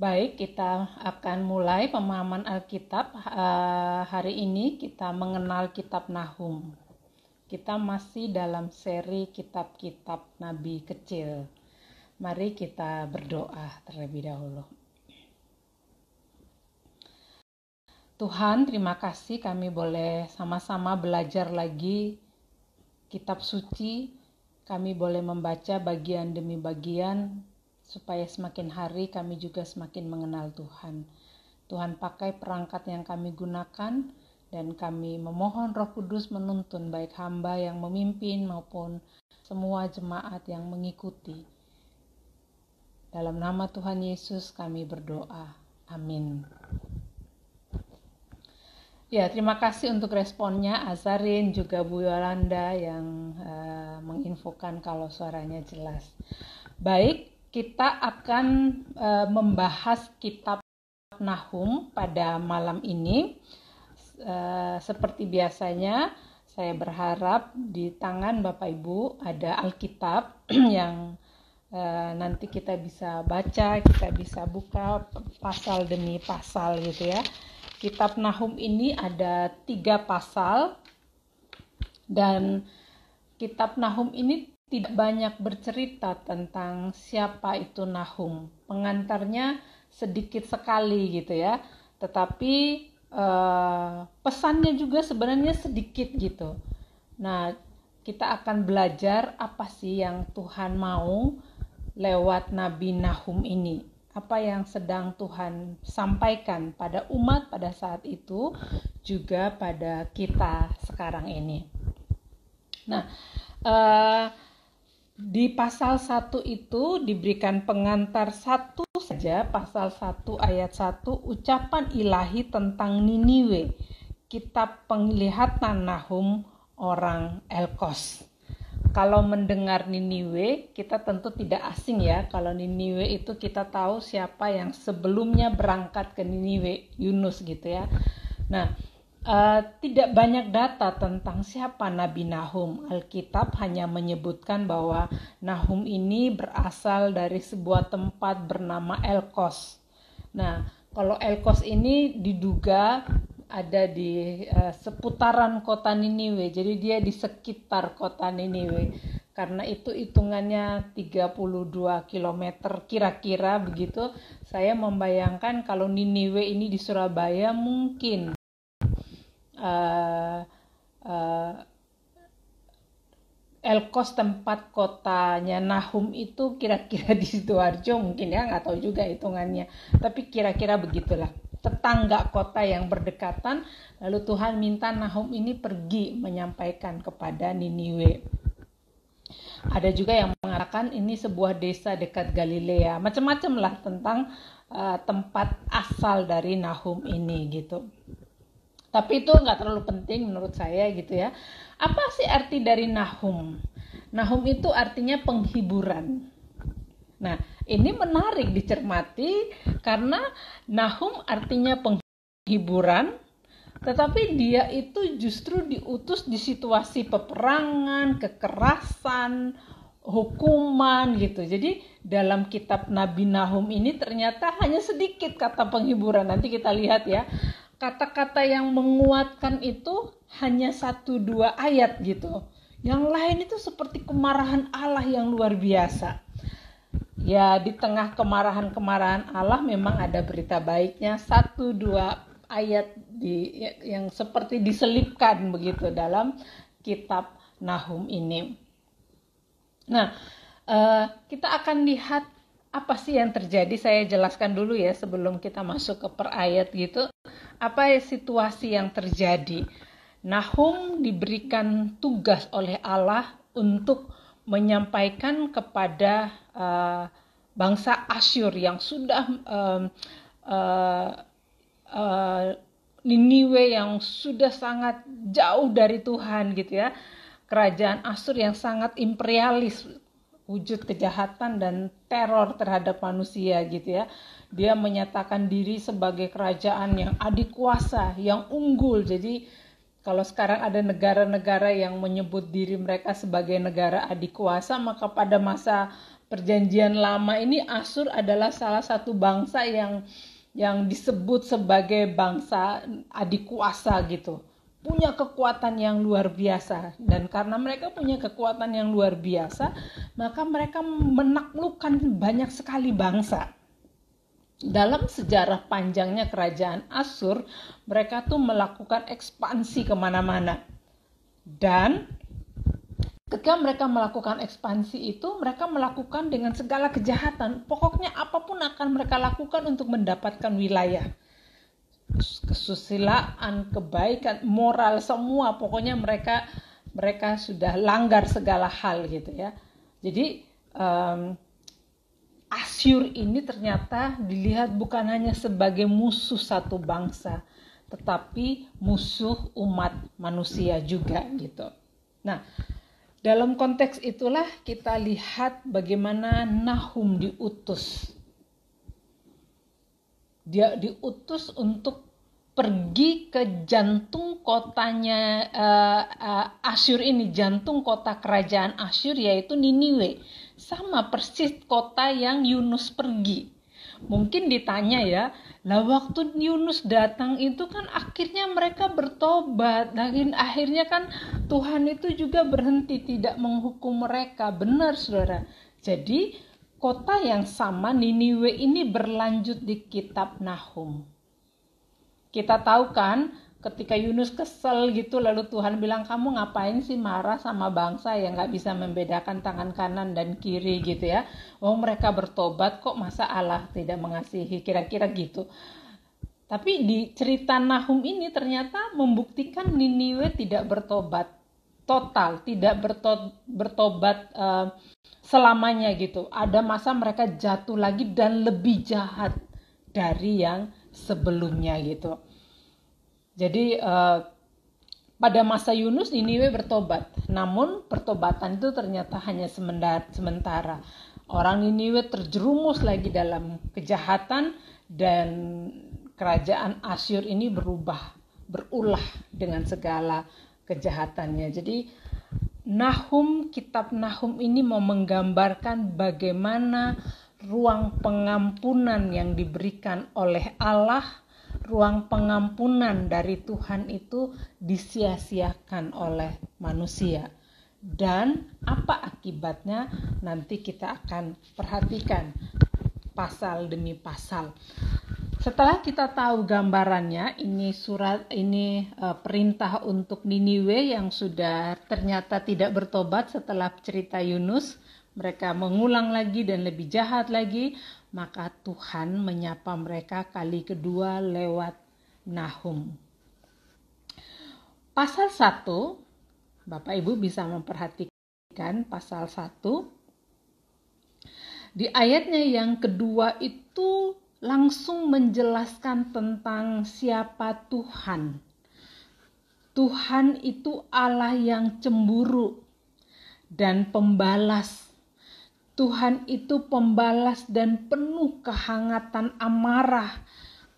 Baik, kita akan mulai pemahaman Alkitab. Eh, hari ini kita mengenal kitab Nahum. Kita masih dalam seri kitab-kitab nabi kecil. Mari kita berdoa terlebih dahulu. Tuhan, terima kasih kami boleh sama-sama belajar lagi kitab suci. Kami boleh membaca bagian demi bagian supaya semakin hari kami juga semakin mengenal Tuhan. Tuhan pakai perangkat yang kami gunakan dan kami memohon Roh Kudus menuntun baik hamba yang memimpin maupun semua jemaat yang mengikuti. Dalam nama Tuhan Yesus kami berdoa. Amin. Ya, terima kasih untuk responnya Azarin juga Bu Yolanda yang uh, menginfokan kalau suaranya jelas. Baik, kita akan e, membahas kitab Nahum pada malam ini. E, seperti biasanya, saya berharap di tangan Bapak Ibu ada Alkitab yang e, nanti kita bisa baca, kita bisa buka pasal demi pasal gitu ya. Kitab Nahum ini ada tiga pasal dan kitab Nahum ini tidak banyak bercerita tentang siapa itu Nahum. Pengantarnya sedikit sekali gitu ya. Tetapi eh, pesannya juga sebenarnya sedikit gitu. Nah, kita akan belajar apa sih yang Tuhan mau lewat Nabi Nahum ini. Apa yang sedang Tuhan sampaikan pada umat pada saat itu juga pada kita sekarang ini. Nah, eh di pasal 1 itu diberikan pengantar satu saja pasal 1 ayat 1 ucapan ilahi tentang Niniwe kitab penglihatan Nahum orang Elkos. Kalau mendengar Niniwe, kita tentu tidak asing ya. Kalau Niniwe itu kita tahu siapa yang sebelumnya berangkat ke Niniwe, Yunus gitu ya. Nah, Uh, tidak banyak data tentang siapa Nabi Nahum. Alkitab hanya menyebutkan bahwa Nahum ini berasal dari sebuah tempat bernama Elkos. Nah, kalau Elkos ini diduga ada di uh, seputaran kota Niniwe. Jadi dia di sekitar kota Niniwe. Karena itu hitungannya 32 km kira-kira begitu. Saya membayangkan kalau Niniwe ini di Surabaya mungkin uh, Elkos tempat kotanya Nahum itu kira-kira di Sidoarjo mungkin ya nggak tahu juga hitungannya tapi kira-kira begitulah tetangga kota yang berdekatan lalu Tuhan minta Nahum ini pergi menyampaikan kepada Niniwe ada juga yang mengatakan ini sebuah desa dekat Galilea macam-macam lah tentang uh, tempat asal dari Nahum ini gitu tapi itu nggak terlalu penting menurut saya gitu ya apa sih arti dari nahum nahum itu artinya penghiburan nah ini menarik dicermati karena nahum artinya penghiburan tetapi dia itu justru diutus di situasi peperangan, kekerasan, hukuman gitu. Jadi dalam kitab Nabi Nahum ini ternyata hanya sedikit kata penghiburan. Nanti kita lihat ya kata-kata yang menguatkan itu hanya satu dua ayat gitu. Yang lain itu seperti kemarahan Allah yang luar biasa. Ya di tengah kemarahan-kemarahan Allah memang ada berita baiknya satu dua ayat di yang seperti diselipkan begitu dalam kitab Nahum ini. Nah, eh, kita akan lihat apa sih yang terjadi saya jelaskan dulu ya sebelum kita masuk ke per ayat gitu apa ya situasi yang terjadi Nahum diberikan tugas oleh Allah untuk menyampaikan kepada uh, bangsa Asyur yang sudah um, uh, uh, Niniwe yang sudah sangat jauh dari Tuhan gitu ya kerajaan Asyur yang sangat imperialis wujud kejahatan dan teror terhadap manusia gitu ya. Dia menyatakan diri sebagai kerajaan yang adikuasa, yang unggul. Jadi kalau sekarang ada negara-negara yang menyebut diri mereka sebagai negara adikuasa, maka pada masa perjanjian lama ini Asur adalah salah satu bangsa yang yang disebut sebagai bangsa adikuasa gitu punya kekuatan yang luar biasa dan karena mereka punya kekuatan yang luar biasa maka mereka menaklukkan banyak sekali bangsa dalam sejarah panjangnya kerajaan Asur mereka tuh melakukan ekspansi kemana-mana dan ketika mereka melakukan ekspansi itu mereka melakukan dengan segala kejahatan pokoknya apapun akan mereka lakukan untuk mendapatkan wilayah kesusilaan, kebaikan, moral semua pokoknya mereka mereka sudah langgar segala hal gitu ya. Jadi um, Asyur ini ternyata dilihat bukan hanya sebagai musuh satu bangsa, tetapi musuh umat manusia juga gitu. Nah, dalam konteks itulah kita lihat bagaimana Nahum diutus dia diutus untuk pergi ke jantung kotanya uh, uh, Asyur ini, jantung kota kerajaan Asyur yaitu Niniwe. Sama persis kota yang Yunus pergi. Mungkin ditanya ya, lah waktu Yunus datang itu kan akhirnya mereka bertobat. Dan nah, akhirnya kan Tuhan itu juga berhenti tidak menghukum mereka. Benar saudara. Jadi Kota yang sama Niniwe ini berlanjut di kitab Nahum. Kita tahu kan ketika Yunus kesel gitu lalu Tuhan bilang kamu ngapain sih marah sama bangsa yang gak bisa membedakan tangan kanan dan kiri gitu ya. Oh mereka bertobat kok masa Allah tidak mengasihi kira-kira gitu. Tapi di cerita Nahum ini ternyata membuktikan Niniwe tidak bertobat total, tidak berto bertobat uh, selamanya gitu. Ada masa mereka jatuh lagi dan lebih jahat dari yang sebelumnya gitu. Jadi uh, pada masa Yunus Niniwe bertobat, namun pertobatan itu ternyata hanya sementara. Orang Niniwe terjerumus lagi dalam kejahatan dan kerajaan Asyur ini berubah, berulah dengan segala kejahatannya. Jadi Nahum kitab Nahum ini mau menggambarkan bagaimana ruang pengampunan yang diberikan oleh Allah, ruang pengampunan dari Tuhan itu disia-siakan oleh manusia. Dan apa akibatnya nanti kita akan perhatikan pasal demi pasal. Setelah kita tahu gambarannya, ini surat ini uh, perintah untuk Niniwe yang sudah ternyata tidak bertobat setelah cerita Yunus, mereka mengulang lagi dan lebih jahat lagi, maka Tuhan menyapa mereka kali kedua lewat Nahum. Pasal 1, Bapak Ibu bisa memperhatikan pasal 1. Di ayatnya yang kedua itu langsung menjelaskan tentang siapa Tuhan. Tuhan itu Allah yang cemburu dan pembalas. Tuhan itu pembalas dan penuh kehangatan amarah.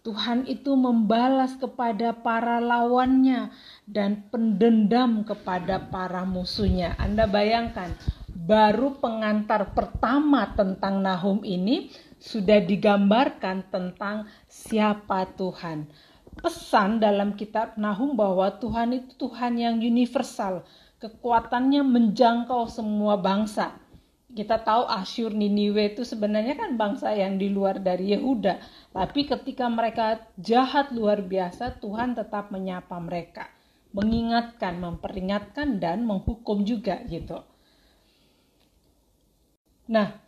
Tuhan itu membalas kepada para lawannya dan pendendam kepada para musuhnya. Anda bayangkan, baru pengantar pertama tentang Nahum ini sudah digambarkan tentang siapa Tuhan. Pesan dalam kitab Nahum bahwa Tuhan itu Tuhan yang universal, kekuatannya menjangkau semua bangsa. Kita tahu Asyur Niniwe itu sebenarnya kan bangsa yang di luar dari Yehuda, tapi ketika mereka jahat luar biasa, Tuhan tetap menyapa mereka, mengingatkan, memperingatkan dan menghukum juga gitu. Nah,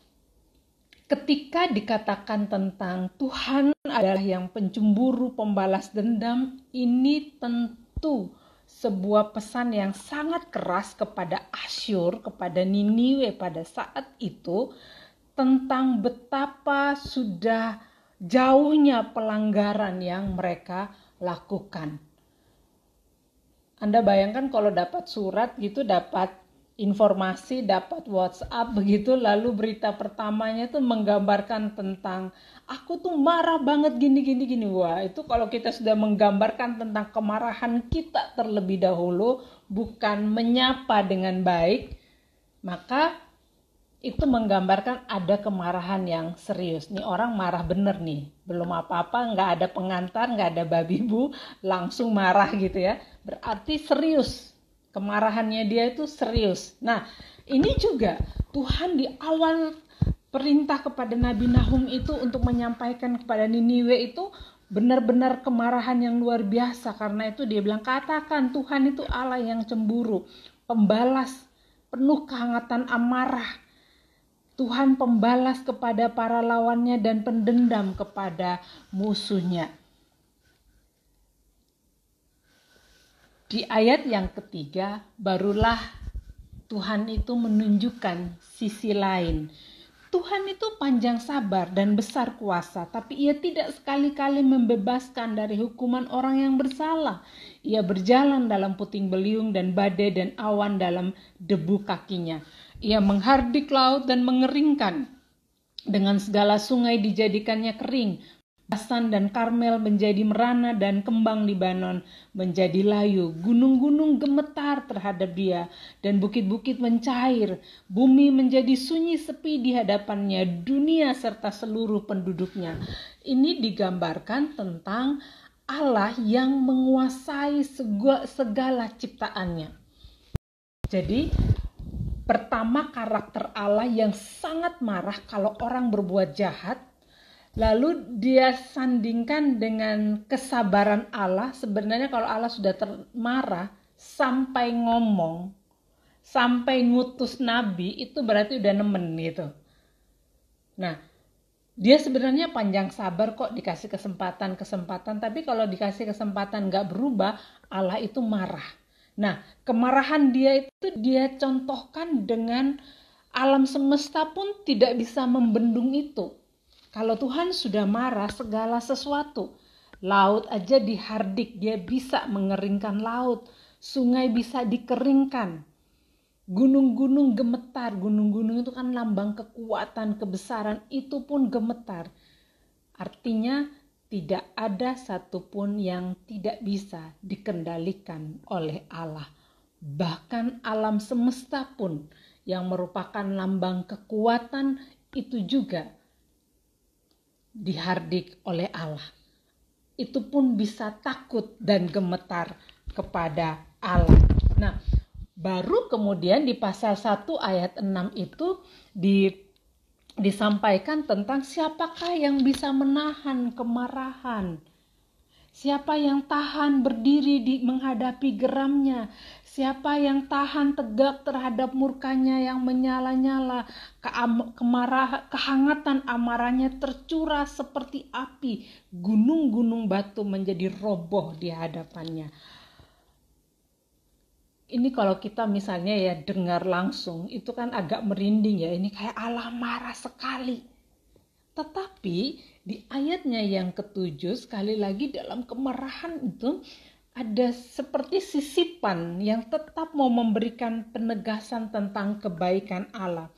ketika dikatakan tentang Tuhan adalah yang pencemburu, pembalas dendam, ini tentu sebuah pesan yang sangat keras kepada Asyur, kepada Niniwe pada saat itu tentang betapa sudah jauhnya pelanggaran yang mereka lakukan. Anda bayangkan kalau dapat surat gitu dapat informasi dapat WhatsApp begitu lalu berita pertamanya itu menggambarkan tentang aku tuh marah banget gini gini gini wah itu kalau kita sudah menggambarkan tentang kemarahan kita terlebih dahulu bukan menyapa dengan baik maka itu menggambarkan ada kemarahan yang serius nih orang marah bener nih belum apa-apa nggak ada pengantar nggak ada babi bu langsung marah gitu ya berarti serius Kemarahannya dia itu serius. Nah, ini juga Tuhan di awal perintah kepada Nabi Nahum itu untuk menyampaikan kepada Niniwe itu benar-benar kemarahan yang luar biasa karena itu dia bilang katakan Tuhan itu Allah yang cemburu, pembalas, penuh kehangatan amarah. Tuhan pembalas kepada para lawannya dan pendendam kepada musuhnya. Di ayat yang ketiga, barulah Tuhan itu menunjukkan sisi lain. Tuhan itu panjang sabar dan besar kuasa, tapi ia tidak sekali-kali membebaskan dari hukuman orang yang bersalah. Ia berjalan dalam puting beliung dan badai dan awan dalam debu kakinya. Ia menghardik laut dan mengeringkan. Dengan segala sungai dijadikannya kering, Basan dan Karmel menjadi merana dan kembang di Libanon menjadi layu. Gunung-gunung gemetar terhadap dia dan bukit-bukit mencair. Bumi menjadi sunyi sepi di hadapannya, dunia serta seluruh penduduknya. Ini digambarkan tentang Allah yang menguasai segala ciptaannya. Jadi pertama karakter Allah yang sangat marah kalau orang berbuat jahat lalu dia sandingkan dengan kesabaran Allah sebenarnya kalau Allah sudah termarah sampai ngomong sampai ngutus nabi itu berarti udah nemen gitu nah dia sebenarnya panjang sabar kok dikasih kesempatan kesempatan tapi kalau dikasih kesempatan nggak berubah Allah itu marah nah kemarahan dia itu dia contohkan dengan alam semesta pun tidak bisa membendung itu kalau Tuhan sudah marah segala sesuatu, laut aja dihardik, dia bisa mengeringkan laut, sungai bisa dikeringkan. Gunung-gunung gemetar, gunung-gunung itu kan lambang kekuatan, kebesaran, itu pun gemetar. Artinya tidak ada satupun yang tidak bisa dikendalikan oleh Allah. Bahkan alam semesta pun yang merupakan lambang kekuatan itu juga dihardik oleh Allah. Itu pun bisa takut dan gemetar kepada Allah. Nah, baru kemudian di pasal 1 ayat 6 itu di disampaikan tentang siapakah yang bisa menahan kemarahan. Siapa yang tahan berdiri di menghadapi geramnya? Siapa yang tahan tegak terhadap murkanya yang menyala-nyala, kemarah, kehangatan amarahnya tercurah seperti api, gunung-gunung batu menjadi roboh di hadapannya. Ini kalau kita misalnya ya dengar langsung, itu kan agak merinding ya, ini kayak Allah marah sekali. Tetapi di ayatnya yang ketujuh, sekali lagi dalam kemarahan itu, ada seperti sisipan yang tetap mau memberikan penegasan tentang kebaikan Allah.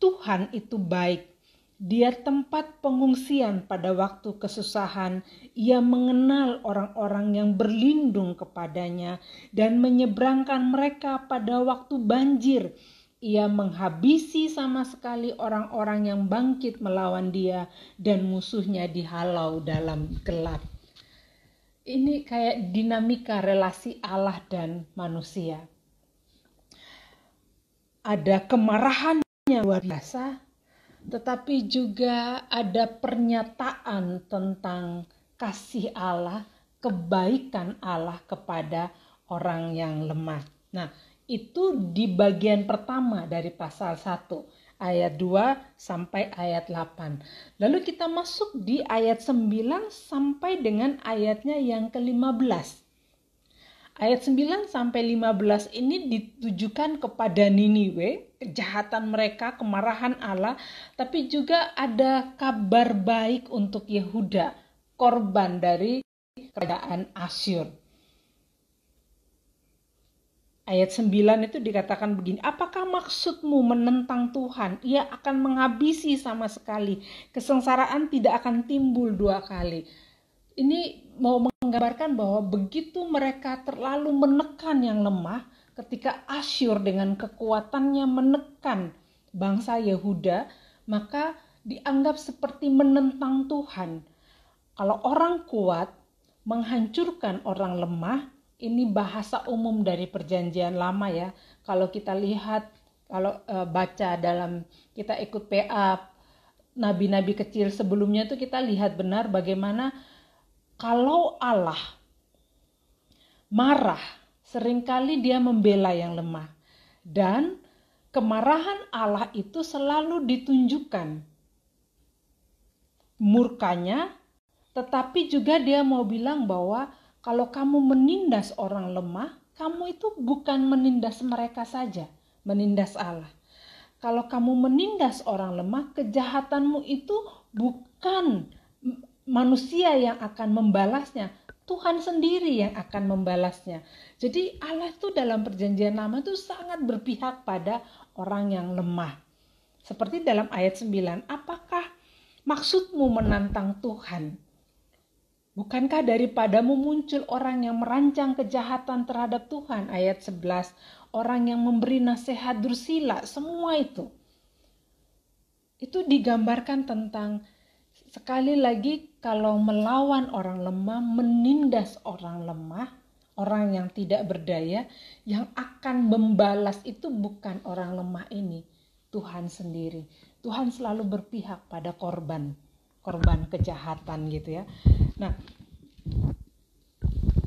Tuhan itu baik. Dia tempat pengungsian pada waktu kesusahan. Ia mengenal orang-orang yang berlindung kepadanya dan menyeberangkan mereka pada waktu banjir. Ia menghabisi sama sekali orang-orang yang bangkit melawan dia dan musuhnya dihalau dalam gelap ini kayak dinamika relasi Allah dan manusia. Ada kemarahan yang luar biasa, tetapi juga ada pernyataan tentang kasih Allah, kebaikan Allah kepada orang yang lemah. Nah, itu di bagian pertama dari pasal 1 ayat 2 sampai ayat 8. Lalu kita masuk di ayat 9 sampai dengan ayatnya yang ke-15. Ayat 9 sampai 15 ini ditujukan kepada Niniwe, kejahatan mereka, kemarahan Allah, tapi juga ada kabar baik untuk Yehuda, korban dari kerajaan Asyur ayat 9 itu dikatakan begini, apakah maksudmu menentang Tuhan? Ia akan menghabisi sama sekali. Kesengsaraan tidak akan timbul dua kali. Ini mau menggambarkan bahwa begitu mereka terlalu menekan yang lemah, ketika Asyur dengan kekuatannya menekan bangsa Yehuda, maka dianggap seperti menentang Tuhan. Kalau orang kuat menghancurkan orang lemah, ini bahasa umum dari perjanjian lama ya. Kalau kita lihat, kalau e, baca dalam kita ikut PA nabi-nabi kecil sebelumnya itu kita lihat benar bagaimana kalau Allah marah, seringkali dia membela yang lemah. Dan kemarahan Allah itu selalu ditunjukkan murkanya, tetapi juga dia mau bilang bahwa kalau kamu menindas orang lemah, kamu itu bukan menindas mereka saja, menindas Allah. Kalau kamu menindas orang lemah, kejahatanmu itu bukan manusia yang akan membalasnya, Tuhan sendiri yang akan membalasnya. Jadi Allah itu dalam perjanjian lama itu sangat berpihak pada orang yang lemah. Seperti dalam ayat 9, apakah maksudmu menantang Tuhan? Bukankah daripadamu muncul orang yang merancang kejahatan terhadap Tuhan? Ayat 11. Orang yang memberi nasihat dursila, semua itu. Itu digambarkan tentang sekali lagi kalau melawan orang lemah, menindas orang lemah, orang yang tidak berdaya, yang akan membalas itu bukan orang lemah ini, Tuhan sendiri. Tuhan selalu berpihak pada korban korban kejahatan gitu ya. Nah,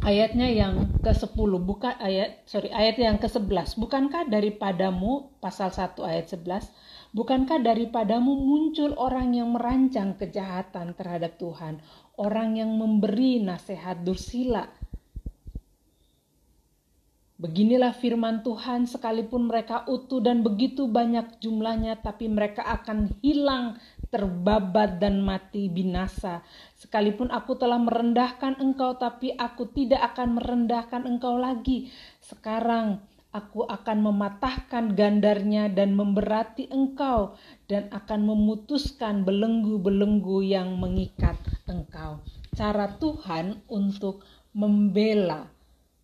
ayatnya yang ke-10 bukan ayat sorry ayat yang ke-11 bukankah daripadamu pasal 1 ayat 11 bukankah daripadamu muncul orang yang merancang kejahatan terhadap Tuhan orang yang memberi nasihat dursila Beginilah firman Tuhan, sekalipun mereka utuh dan begitu banyak jumlahnya, tapi mereka akan hilang terbabat dan mati binasa. Sekalipun aku telah merendahkan engkau, tapi aku tidak akan merendahkan engkau lagi. Sekarang aku akan mematahkan gandarnya dan memberati engkau dan akan memutuskan belenggu-belenggu yang mengikat engkau. Cara Tuhan untuk membela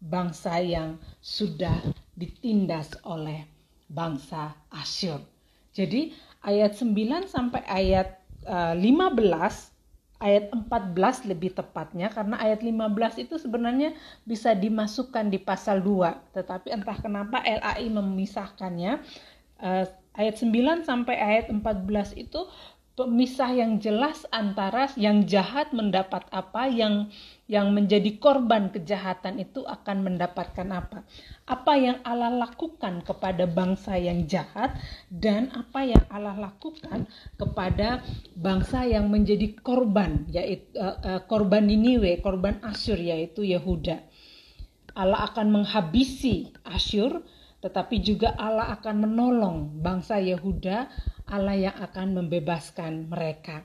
bangsa yang sudah ditindas oleh bangsa Asyur. Jadi ayat 9 sampai ayat uh, eh, 15 ayat 14 lebih tepatnya karena ayat 15 itu sebenarnya bisa dimasukkan di pasal 2 tetapi entah kenapa LAI memisahkannya eh, ayat 9 sampai ayat 14 itu pemisah yang jelas antara yang jahat mendapat apa yang yang menjadi korban kejahatan itu akan mendapatkan apa? Apa yang Allah lakukan kepada bangsa yang jahat dan apa yang Allah lakukan kepada bangsa yang menjadi korban yaitu uh, eh, uh, eh, korban Niniwe, korban Asyur yaitu Yehuda. Allah akan menghabisi Asyur tetapi juga Allah akan menolong bangsa Yehuda, Allah yang akan membebaskan mereka.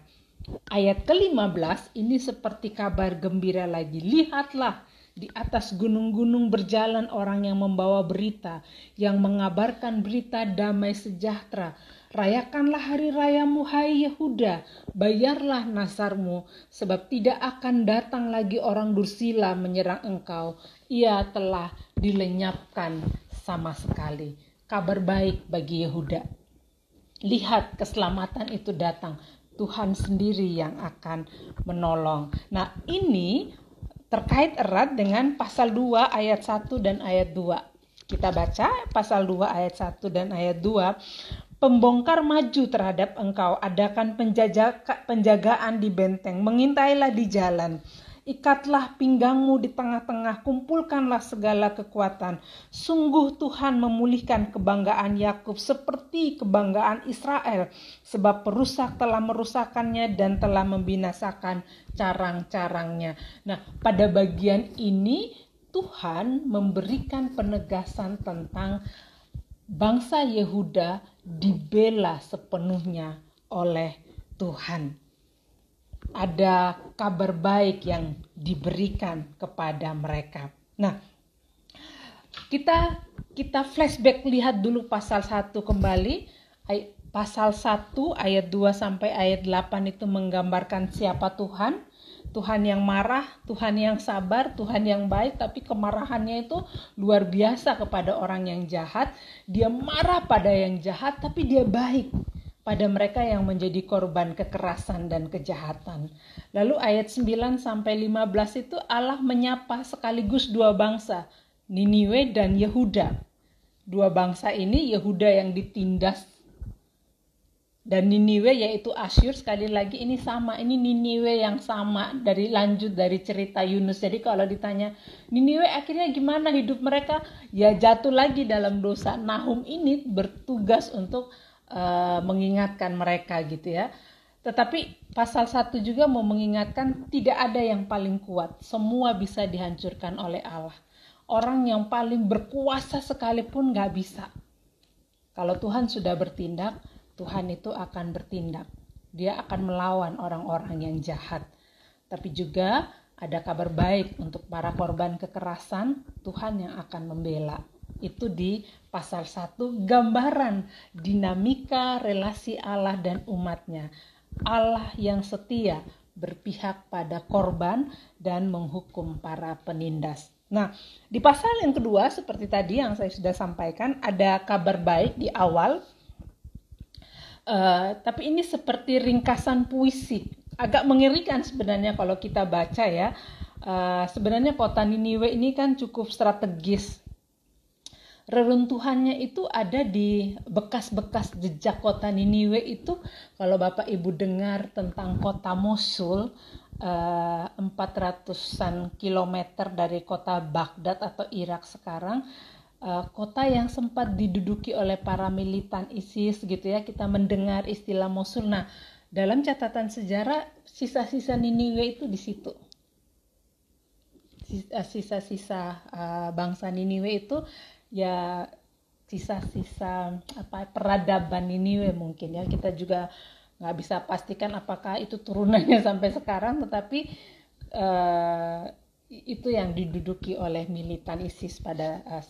Ayat ke-15 ini seperti kabar gembira lagi. Lihatlah di atas gunung-gunung berjalan orang yang membawa berita, yang mengabarkan berita damai sejahtera. Rayakanlah hari rayamu hai Yehuda, bayarlah nasarmu, sebab tidak akan datang lagi orang dursila menyerang engkau. Ia telah dilenyapkan sama sekali. Kabar baik bagi Yehuda. Lihat keselamatan itu datang Tuhan sendiri yang akan menolong. Nah, ini terkait erat dengan pasal 2 ayat 1 dan ayat 2. Kita baca pasal 2 ayat 1 dan ayat 2 pembongkar maju terhadap engkau, adakan penjaga, penjagaan di benteng, mengintailah di jalan, Ikatlah pinggangmu di tengah-tengah, kumpulkanlah segala kekuatan. Sungguh Tuhan memulihkan kebanggaan Yakub seperti kebanggaan Israel, sebab perusak telah merusakannya dan telah membinasakan carang-carangnya. Nah, pada bagian ini Tuhan memberikan penegasan tentang bangsa Yehuda dibela sepenuhnya oleh Tuhan ada kabar baik yang diberikan kepada mereka. Nah, kita kita flashback lihat dulu pasal 1 kembali. Pasal 1 ayat 2 sampai ayat 8 itu menggambarkan siapa Tuhan. Tuhan yang marah, Tuhan yang sabar, Tuhan yang baik, tapi kemarahannya itu luar biasa kepada orang yang jahat. Dia marah pada yang jahat, tapi dia baik pada mereka yang menjadi korban kekerasan dan kejahatan. Lalu ayat 9 sampai 15 itu Allah menyapa sekaligus dua bangsa, Niniwe dan Yehuda. Dua bangsa ini Yehuda yang ditindas dan Niniwe yaitu Asyur sekali lagi ini sama ini Niniwe yang sama dari lanjut dari cerita Yunus jadi kalau ditanya Niniwe akhirnya gimana hidup mereka ya jatuh lagi dalam dosa Nahum ini bertugas untuk Eh, mengingatkan mereka gitu ya. Tetapi pasal 1 juga mau mengingatkan tidak ada yang paling kuat, semua bisa dihancurkan oleh Allah. Orang yang paling berkuasa sekalipun nggak bisa. Kalau Tuhan sudah bertindak, Tuhan itu akan bertindak. Dia akan melawan orang-orang yang jahat. Tapi juga ada kabar baik untuk para korban kekerasan, Tuhan yang akan membela itu di pasal 1 gambaran dinamika relasi Allah dan umatnya. Allah yang setia berpihak pada korban dan menghukum para penindas. Nah, di pasal yang kedua seperti tadi yang saya sudah sampaikan ada kabar baik di awal. Uh, tapi ini seperti ringkasan puisi. Agak mengerikan sebenarnya kalau kita baca ya. Uh, sebenarnya kota Niniwe ini kan cukup strategis reruntuhannya itu ada di bekas-bekas jejak kota Niniwe itu kalau Bapak Ibu dengar tentang kota Mosul eh, 400-an kilometer dari kota Baghdad atau Irak sekarang eh, kota yang sempat diduduki oleh para militan ISIS gitu ya kita mendengar istilah Mosul nah dalam catatan sejarah sisa-sisa Niniwe itu di situ eh, sisa-sisa uh, bangsa Niniwe itu ya sisa-sisa apa peradaban ini we ya mungkin ya kita juga nggak bisa pastikan apakah itu turunannya sampai sekarang tetapi uh, itu yang diduduki oleh militan ISIS pada uh,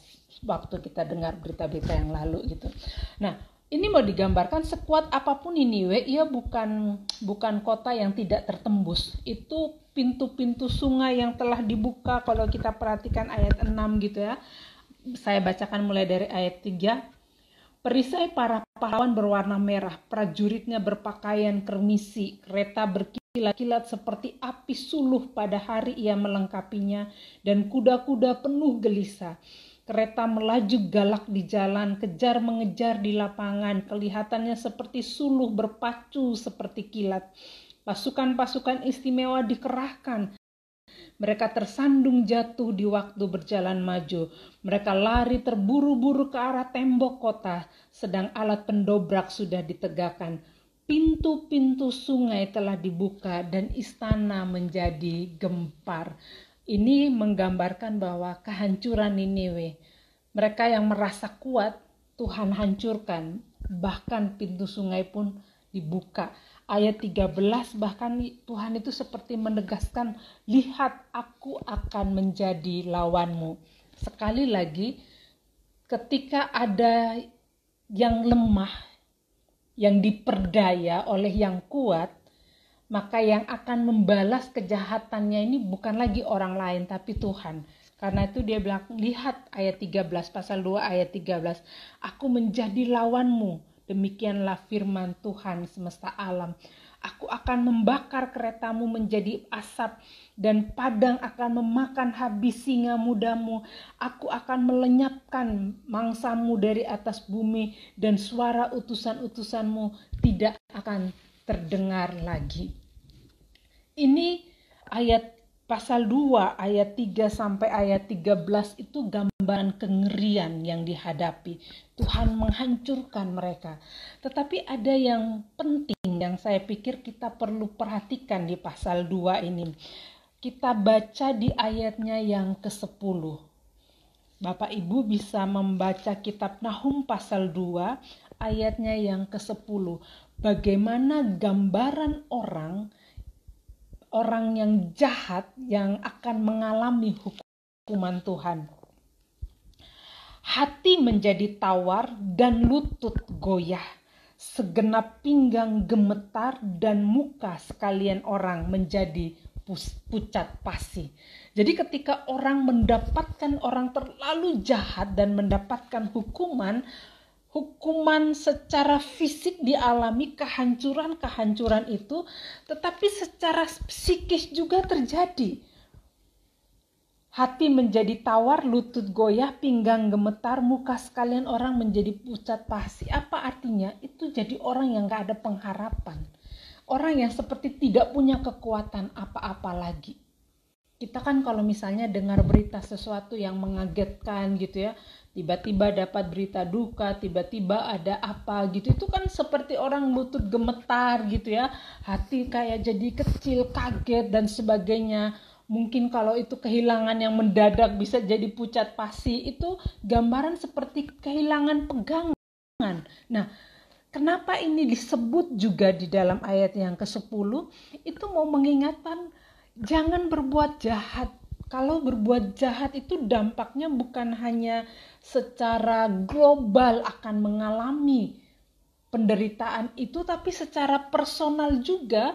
waktu kita dengar berita-berita yang lalu gitu. Nah, ini mau digambarkan sekuat apapun ini we ia bukan bukan kota yang tidak tertembus. Itu pintu-pintu sungai yang telah dibuka kalau kita perhatikan ayat 6 gitu ya saya bacakan mulai dari ayat 3. Perisai para pahlawan berwarna merah, prajuritnya berpakaian kermisi, kereta berkilat-kilat seperti api suluh pada hari ia melengkapinya, dan kuda-kuda penuh gelisah. Kereta melaju galak di jalan, kejar mengejar di lapangan, kelihatannya seperti suluh berpacu seperti kilat. Pasukan-pasukan istimewa dikerahkan, mereka tersandung jatuh di waktu berjalan maju. Mereka lari terburu-buru ke arah tembok kota, sedang alat pendobrak sudah ditegakkan. Pintu-pintu sungai telah dibuka dan istana menjadi gempar. Ini menggambarkan bahwa kehancuran Niniwe. Mereka yang merasa kuat, Tuhan hancurkan. Bahkan pintu sungai pun dibuka ayat 13 bahkan Tuhan itu seperti menegaskan lihat aku akan menjadi lawanmu. Sekali lagi ketika ada yang lemah yang diperdaya oleh yang kuat maka yang akan membalas kejahatannya ini bukan lagi orang lain tapi Tuhan. Karena itu dia bilang lihat ayat 13 pasal 2 ayat 13 aku menjadi lawanmu Demikianlah firman Tuhan semesta alam. Aku akan membakar keretamu menjadi asap dan padang akan memakan habis singa mudamu. Aku akan melenyapkan mangsamu dari atas bumi dan suara utusan-utusanmu tidak akan terdengar lagi. Ini ayat pasal 2 ayat 3 sampai ayat 13 itu gambaran kengerian yang dihadapi. Tuhan menghancurkan mereka. Tetapi ada yang penting yang saya pikir kita perlu perhatikan di pasal 2 ini. Kita baca di ayatnya yang ke-10. Bapak Ibu bisa membaca kitab Nahum pasal 2 ayatnya yang ke-10. Bagaimana gambaran orang orang yang jahat yang akan mengalami hukuman Tuhan. Hati menjadi tawar dan lutut goyah. Segenap pinggang gemetar dan muka sekalian orang menjadi pucat pasi. Jadi ketika orang mendapatkan orang terlalu jahat dan mendapatkan hukuman, hukuman secara fisik dialami kehancuran-kehancuran itu, tetapi secara psikis juga terjadi. Hati menjadi tawar, lutut goyah, pinggang gemetar, muka sekalian orang menjadi pucat pasi. Apa artinya? Itu jadi orang yang gak ada pengharapan. Orang yang seperti tidak punya kekuatan apa-apa lagi. Kita kan kalau misalnya dengar berita sesuatu yang mengagetkan gitu ya, tiba-tiba dapat berita duka, tiba-tiba ada apa gitu. Itu kan seperti orang lutut gemetar gitu ya. Hati kayak jadi kecil, kaget dan sebagainya. Mungkin kalau itu kehilangan yang mendadak bisa jadi pucat pasi. Itu gambaran seperti kehilangan pegangan. Nah, kenapa ini disebut juga di dalam ayat yang ke-10? Itu mau mengingatkan jangan berbuat jahat kalau berbuat jahat itu dampaknya bukan hanya secara global akan mengalami penderitaan itu tapi secara personal juga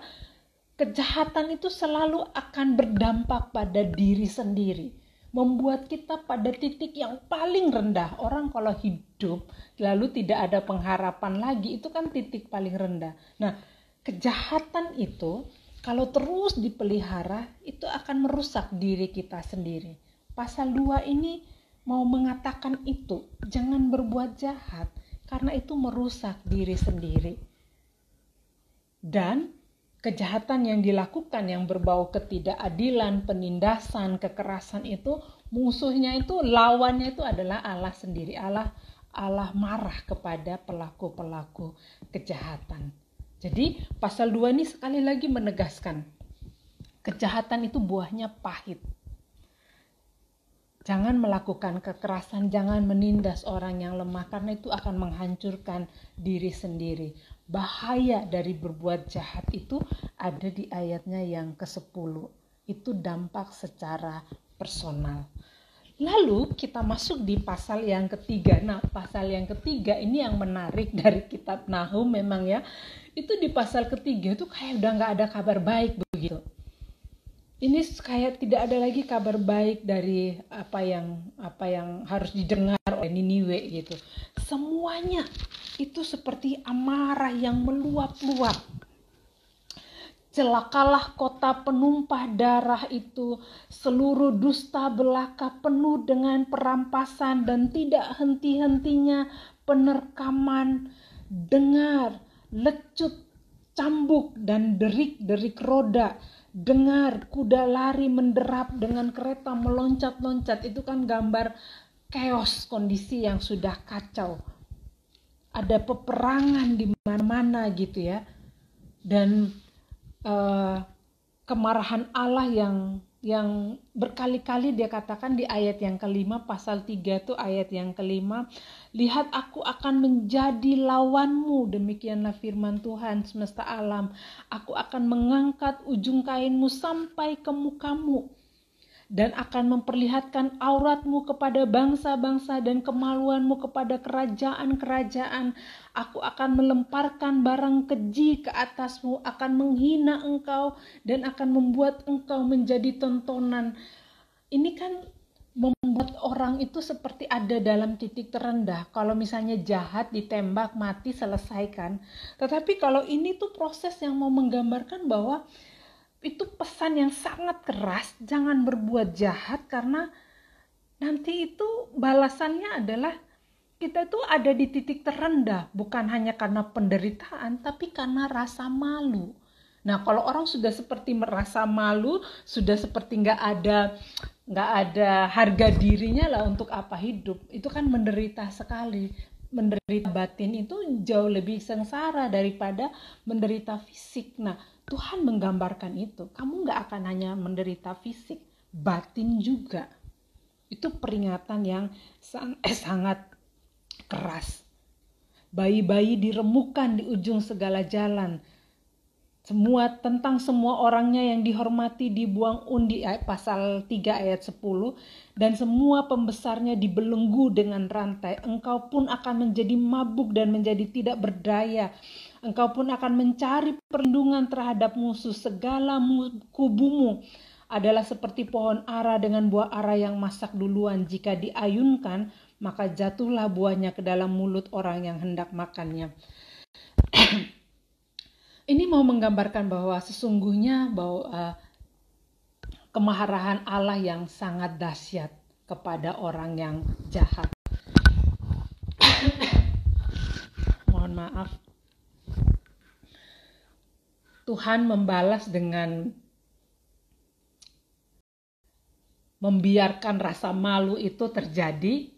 kejahatan itu selalu akan berdampak pada diri sendiri membuat kita pada titik yang paling rendah orang kalau hidup lalu tidak ada pengharapan lagi itu kan titik paling rendah nah kejahatan itu kalau terus dipelihara itu akan merusak diri kita sendiri pasal 2 ini mau mengatakan itu, jangan berbuat jahat karena itu merusak diri sendiri. Dan kejahatan yang dilakukan yang berbau ketidakadilan, penindasan, kekerasan itu musuhnya itu lawannya itu adalah Allah sendiri. Allah Allah marah kepada pelaku-pelaku kejahatan. Jadi pasal 2 ini sekali lagi menegaskan kejahatan itu buahnya pahit jangan melakukan kekerasan, jangan menindas orang yang lemah karena itu akan menghancurkan diri sendiri. Bahaya dari berbuat jahat itu ada di ayatnya yang ke-10. Itu dampak secara personal. Lalu kita masuk di pasal yang ketiga. Nah, pasal yang ketiga ini yang menarik dari kitab Nahum memang ya. Itu di pasal ketiga itu kayak udah nggak ada kabar baik begitu ini kayak tidak ada lagi kabar baik dari apa yang apa yang harus didengar oleh Niniwe gitu. Semuanya itu seperti amarah yang meluap-luap. Celakalah kota penumpah darah itu, seluruh dusta belaka penuh dengan perampasan dan tidak henti-hentinya penerkaman. Dengar, lecut, cambuk dan derik-derik roda dengar kuda lari menderap dengan kereta meloncat-loncat itu kan gambar chaos kondisi yang sudah kacau. Ada peperangan di mana-mana gitu ya. Dan uh, kemarahan Allah yang yang berkali-kali dia katakan di ayat yang kelima pasal 3 tuh ayat yang kelima lihat aku akan menjadi lawanmu demikianlah firman Tuhan semesta alam aku akan mengangkat ujung kainmu sampai ke mukamu dan akan memperlihatkan auratmu kepada bangsa-bangsa dan kemaluanmu kepada kerajaan-kerajaan Aku akan melemparkan barang keji ke atasmu, akan menghina engkau, dan akan membuat engkau menjadi tontonan. Ini kan membuat orang itu seperti ada dalam titik terendah. Kalau misalnya jahat ditembak mati selesaikan. Tetapi kalau ini tuh proses yang mau menggambarkan bahwa itu pesan yang sangat keras, jangan berbuat jahat karena nanti itu balasannya adalah kita tuh ada di titik terendah bukan hanya karena penderitaan tapi karena rasa malu nah kalau orang sudah seperti merasa malu sudah seperti nggak ada nggak ada harga dirinya lah untuk apa hidup itu kan menderita sekali menderita batin itu jauh lebih sengsara daripada menderita fisik nah Tuhan menggambarkan itu kamu nggak akan hanya menderita fisik batin juga itu peringatan yang eh, sangat keras. Bayi-bayi diremukkan di ujung segala jalan. Semua tentang semua orangnya yang dihormati dibuang undi eh, pasal 3 ayat 10 dan semua pembesarnya dibelenggu dengan rantai. Engkau pun akan menjadi mabuk dan menjadi tidak berdaya. Engkau pun akan mencari perlindungan terhadap musuh segala kubumu adalah seperti pohon ara dengan buah ara yang masak duluan jika diayunkan maka jatuhlah buahnya ke dalam mulut orang yang hendak makannya. Ini mau menggambarkan bahwa sesungguhnya bahwa uh, eh, kemarahan Allah yang sangat dahsyat kepada orang yang jahat. Mohon maaf. Tuhan membalas dengan membiarkan rasa malu itu terjadi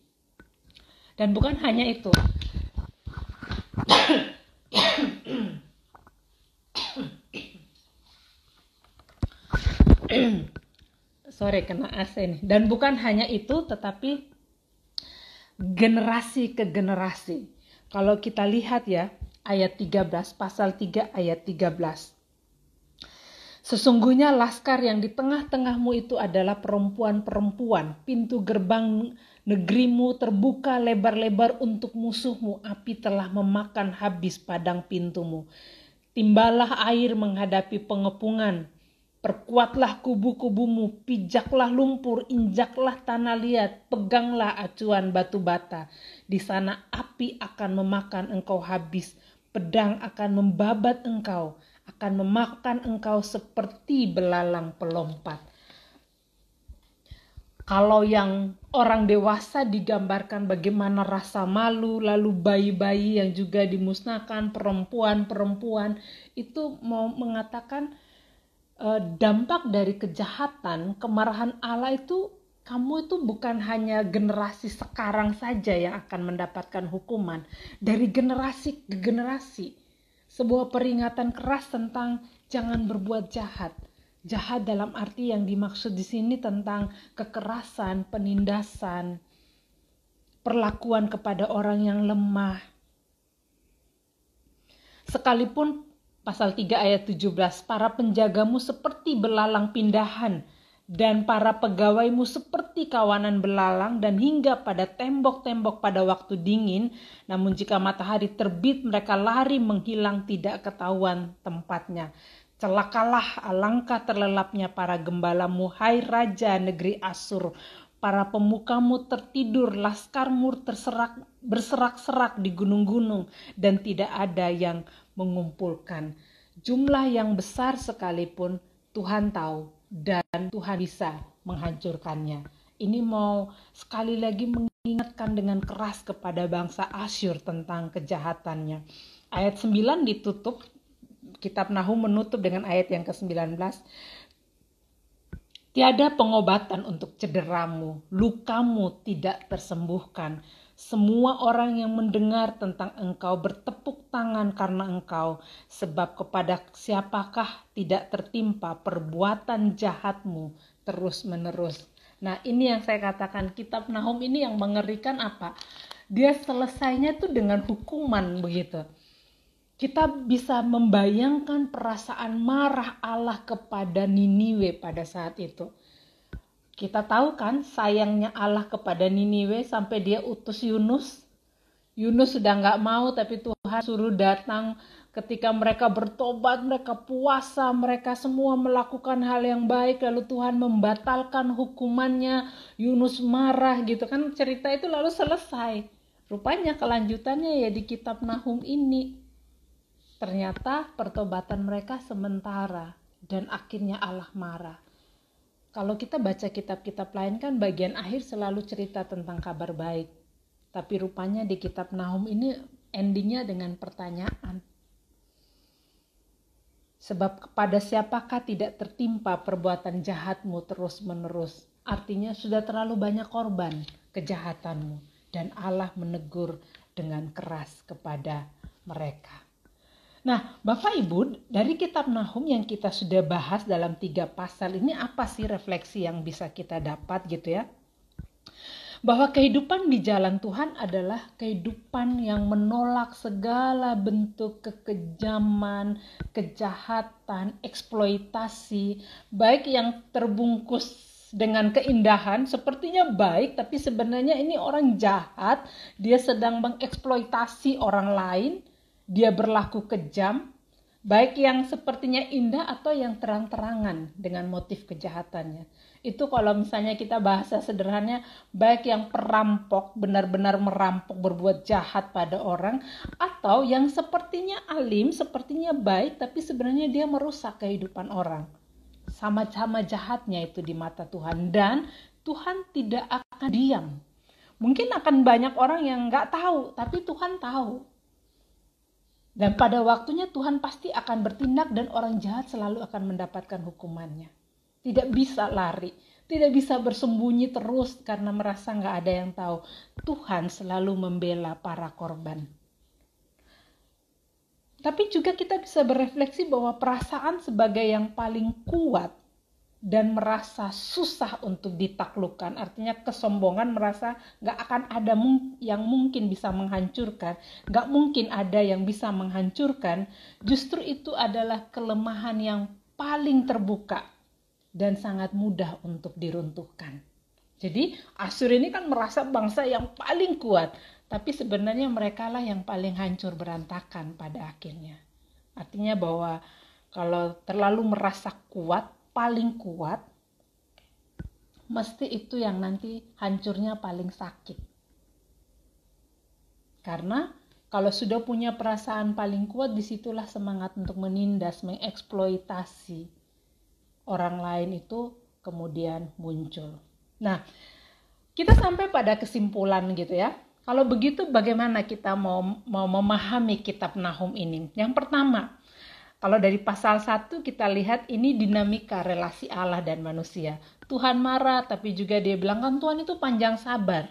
dan bukan hanya itu. Sorry kena AC nih. Dan bukan hanya itu tetapi generasi ke generasi. Kalau kita lihat ya ayat 13 pasal 3 ayat 13. Sesungguhnya laskar yang di tengah-tengahmu itu adalah perempuan-perempuan. Pintu gerbang Negerimu terbuka lebar-lebar untuk musuhmu, api telah memakan habis padang pintumu. Timbalah air menghadapi pengepungan, Perkuatlah kubu-kubumu, pijaklah lumpur, injaklah tanah liat, peganglah acuan batu bata. Di sana api akan memakan engkau habis, pedang akan membabat engkau, akan memakan engkau seperti belalang pelompat. Kalau yang orang dewasa digambarkan bagaimana rasa malu, lalu bayi-bayi yang juga dimusnahkan, perempuan-perempuan itu mau mengatakan e, dampak dari kejahatan, kemarahan Allah itu kamu itu bukan hanya generasi sekarang saja yang akan mendapatkan hukuman, dari generasi ke generasi. Sebuah peringatan keras tentang jangan berbuat jahat, Jahat dalam arti yang dimaksud di sini tentang kekerasan, penindasan, perlakuan kepada orang yang lemah. Sekalipun pasal 3 ayat 17, para penjagamu seperti belalang pindahan dan para pegawaimu seperti kawanan belalang dan hingga pada tembok-tembok pada waktu dingin, namun jika matahari terbit mereka lari menghilang tidak ketahuan tempatnya. Celakalah alangkah terlelapnya para gembalamu, hai Raja Negeri Asur. Para pemukamu tertidur, laskarmu terserak, berserak-serak di gunung-gunung, dan tidak ada yang mengumpulkan. Jumlah yang besar sekalipun Tuhan tahu dan Tuhan bisa menghancurkannya. Ini mau sekali lagi mengingatkan dengan keras kepada bangsa Asyur tentang kejahatannya. Ayat 9 ditutup kitab Nahum menutup dengan ayat yang ke-19. Tiada pengobatan untuk cederamu, lukamu tidak tersembuhkan. Semua orang yang mendengar tentang engkau bertepuk tangan karena engkau, sebab kepada siapakah tidak tertimpa perbuatan jahatmu terus-menerus. Nah, ini yang saya katakan kitab Nahum ini yang mengerikan apa? Dia selesainya tuh dengan hukuman begitu kita bisa membayangkan perasaan marah Allah kepada Niniwe pada saat itu. Kita tahu kan sayangnya Allah kepada Niniwe sampai dia utus Yunus. Yunus sudah nggak mau tapi Tuhan suruh datang ketika mereka bertobat, mereka puasa, mereka semua melakukan hal yang baik lalu Tuhan membatalkan hukumannya. Yunus marah gitu kan cerita itu lalu selesai. Rupanya kelanjutannya ya di kitab Nahum ini Ternyata pertobatan mereka sementara dan akhirnya Allah marah. Kalau kita baca kitab-kitab lain kan bagian akhir selalu cerita tentang kabar baik. Tapi rupanya di kitab Nahum ini endingnya dengan pertanyaan. Sebab kepada siapakah tidak tertimpa perbuatan jahatmu terus-menerus? Artinya sudah terlalu banyak korban kejahatanmu. Dan Allah menegur dengan keras kepada mereka. Nah, Bapak Ibu, dari kitab Nahum yang kita sudah bahas dalam tiga pasal ini apa sih refleksi yang bisa kita dapat gitu ya? Bahwa kehidupan di jalan Tuhan adalah kehidupan yang menolak segala bentuk kekejaman, kejahatan, eksploitasi, baik yang terbungkus dengan keindahan sepertinya baik tapi sebenarnya ini orang jahat, dia sedang mengeksploitasi orang lain dia berlaku kejam, baik yang sepertinya indah atau yang terang-terangan dengan motif kejahatannya. Itu kalau misalnya kita bahasa sederhananya, baik yang perampok, benar-benar merampok, berbuat jahat pada orang, atau yang sepertinya alim, sepertinya baik, tapi sebenarnya dia merusak kehidupan orang. Sama-sama jahatnya itu di mata Tuhan, dan Tuhan tidak akan diam. Mungkin akan banyak orang yang nggak tahu, tapi Tuhan tahu dan pada waktunya Tuhan pasti akan bertindak dan orang jahat selalu akan mendapatkan hukumannya. Tidak bisa lari, tidak bisa bersembunyi terus karena merasa nggak ada yang tahu. Tuhan selalu membela para korban. Tapi juga kita bisa berefleksi bahwa perasaan sebagai yang paling kuat dan merasa susah untuk ditaklukkan. Artinya kesombongan merasa nggak akan ada yang mungkin bisa menghancurkan, nggak mungkin ada yang bisa menghancurkan. Justru itu adalah kelemahan yang paling terbuka dan sangat mudah untuk diruntuhkan. Jadi Asur ini kan merasa bangsa yang paling kuat, tapi sebenarnya mereka lah yang paling hancur berantakan pada akhirnya. Artinya bahwa kalau terlalu merasa kuat paling kuat mesti itu yang nanti hancurnya paling sakit. Karena kalau sudah punya perasaan paling kuat, disitulah semangat untuk menindas, mengeksploitasi orang lain itu kemudian muncul. Nah, kita sampai pada kesimpulan gitu ya. Kalau begitu bagaimana kita mau mau memahami kitab Nahum ini? Yang pertama, kalau dari pasal 1 kita lihat ini dinamika relasi Allah dan manusia. Tuhan marah tapi juga dia bilang kan Tuhan itu panjang sabar.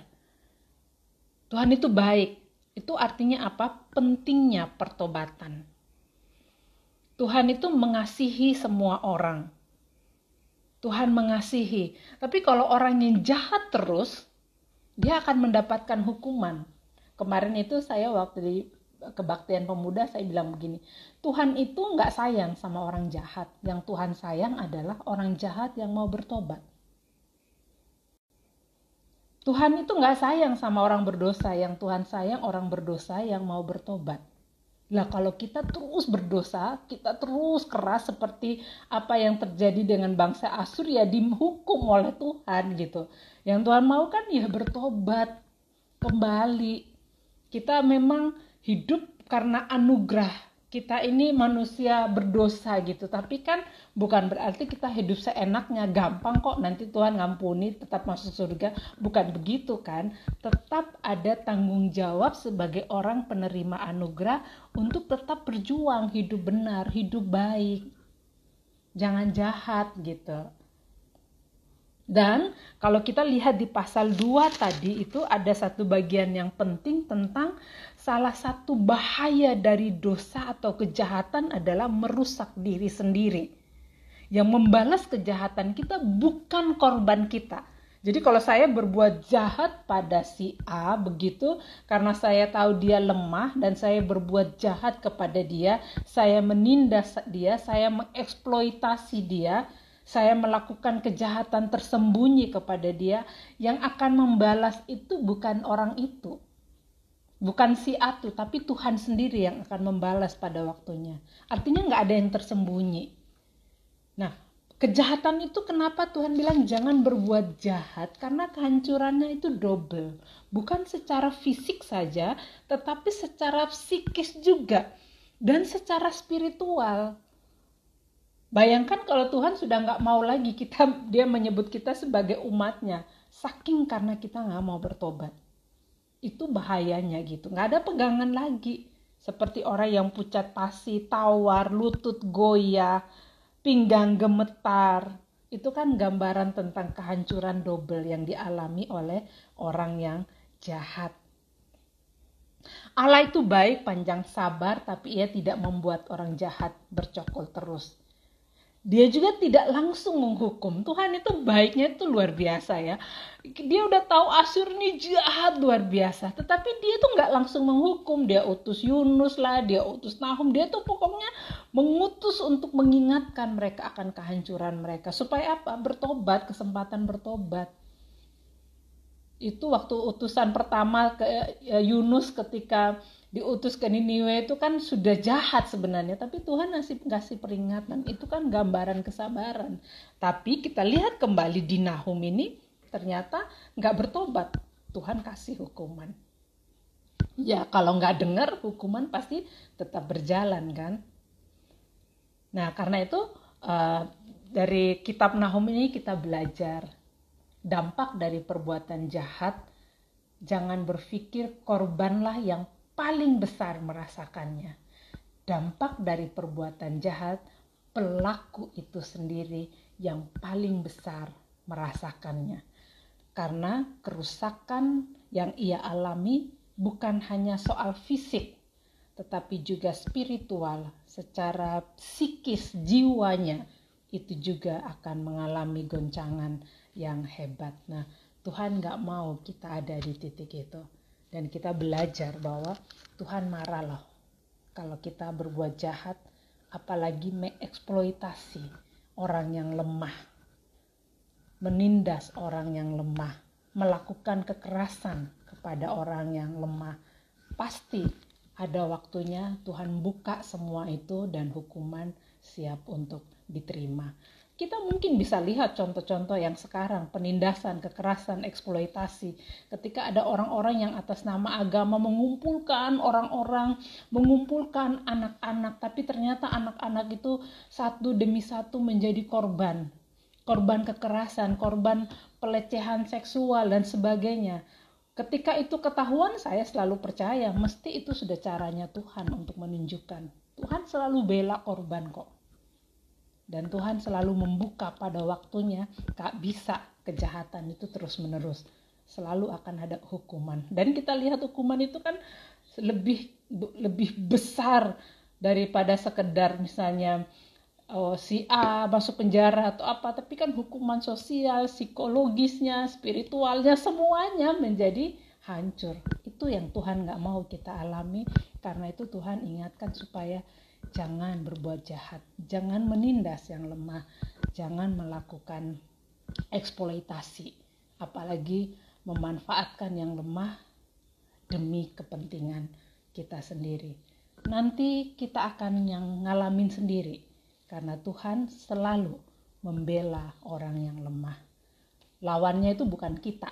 Tuhan itu baik. Itu artinya apa? Pentingnya pertobatan. Tuhan itu mengasihi semua orang. Tuhan mengasihi. Tapi kalau orang yang jahat terus, dia akan mendapatkan hukuman. Kemarin itu saya waktu di kebaktian pemuda saya bilang begini Tuhan itu nggak sayang sama orang jahat yang Tuhan sayang adalah orang jahat yang mau bertobat Tuhan itu nggak sayang sama orang berdosa yang Tuhan sayang orang berdosa yang mau bertobat lah kalau kita terus berdosa, kita terus keras seperti apa yang terjadi dengan bangsa Asur ya dihukum oleh Tuhan gitu. Yang Tuhan mau kan ya bertobat kembali. Kita memang hidup karena anugerah kita ini manusia berdosa gitu tapi kan bukan berarti kita hidup seenaknya gampang kok nanti Tuhan ngampuni tetap masuk surga bukan begitu kan tetap ada tanggung jawab sebagai orang penerima anugerah untuk tetap berjuang hidup benar hidup baik jangan jahat gitu dan kalau kita lihat di pasal 2 tadi itu ada satu bagian yang penting tentang salah satu bahaya dari dosa atau kejahatan adalah merusak diri sendiri. Yang membalas kejahatan kita bukan korban kita. Jadi kalau saya berbuat jahat pada si A begitu karena saya tahu dia lemah dan saya berbuat jahat kepada dia, saya menindas dia, saya mengeksploitasi dia, saya melakukan kejahatan tersembunyi kepada dia, yang akan membalas itu bukan orang itu. Bukan si Atu, tapi Tuhan sendiri yang akan membalas pada waktunya. Artinya nggak ada yang tersembunyi. Nah, kejahatan itu kenapa Tuhan bilang jangan berbuat jahat? Karena kehancurannya itu double. Bukan secara fisik saja, tetapi secara psikis juga. Dan secara spiritual, Bayangkan kalau Tuhan sudah nggak mau lagi kita dia menyebut kita sebagai umatnya, saking karena kita nggak mau bertobat. Itu bahayanya gitu, nggak ada pegangan lagi. Seperti orang yang pucat pasi, tawar, lutut goyah, pinggang gemetar. Itu kan gambaran tentang kehancuran dobel yang dialami oleh orang yang jahat. Allah itu baik, panjang sabar, tapi ia tidak membuat orang jahat bercokol terus dia juga tidak langsung menghukum. Tuhan itu baiknya itu luar biasa ya. Dia udah tahu Asur ini jahat luar biasa. Tetapi dia tuh nggak langsung menghukum. Dia utus Yunus lah, dia utus Nahum. Dia tuh pokoknya mengutus untuk mengingatkan mereka akan kehancuran mereka. Supaya apa? Bertobat, kesempatan bertobat. Itu waktu utusan pertama ke eh, Yunus ketika diutus ke Niniwe itu kan sudah jahat sebenarnya tapi Tuhan ngasih ngasih peringatan itu kan gambaran kesabaran tapi kita lihat kembali di Nahum ini ternyata nggak bertobat Tuhan kasih hukuman ya kalau nggak dengar hukuman pasti tetap berjalan kan nah karena itu uh, dari kitab Nahum ini kita belajar dampak dari perbuatan jahat jangan berpikir korbanlah yang paling besar merasakannya. Dampak dari perbuatan jahat, pelaku itu sendiri yang paling besar merasakannya. Karena kerusakan yang ia alami bukan hanya soal fisik, tetapi juga spiritual, secara psikis jiwanya itu juga akan mengalami goncangan yang hebat. Nah, Tuhan nggak mau kita ada di titik itu dan kita belajar bahwa Tuhan marah loh kalau kita berbuat jahat apalagi mengeksploitasi orang yang lemah menindas orang yang lemah melakukan kekerasan kepada orang yang lemah pasti ada waktunya Tuhan buka semua itu dan hukuman siap untuk diterima kita mungkin bisa lihat contoh-contoh yang sekarang penindasan, kekerasan, eksploitasi. Ketika ada orang-orang yang atas nama agama mengumpulkan orang-orang, mengumpulkan anak-anak, tapi ternyata anak-anak itu satu demi satu menjadi korban. Korban kekerasan, korban pelecehan seksual dan sebagainya. Ketika itu ketahuan, saya selalu percaya mesti itu sudah caranya Tuhan untuk menunjukkan. Tuhan selalu bela korban kok dan Tuhan selalu membuka pada waktunya kak bisa kejahatan itu terus menerus selalu akan ada hukuman dan kita lihat hukuman itu kan lebih lebih besar daripada sekedar misalnya oh, si A masuk penjara atau apa tapi kan hukuman sosial psikologisnya spiritualnya semuanya menjadi hancur itu yang Tuhan nggak mau kita alami karena itu Tuhan ingatkan supaya jangan berbuat jahat, jangan menindas yang lemah, jangan melakukan eksploitasi, apalagi memanfaatkan yang lemah demi kepentingan kita sendiri. Nanti kita akan yang ngalamin sendiri karena Tuhan selalu membela orang yang lemah. Lawannya itu bukan kita,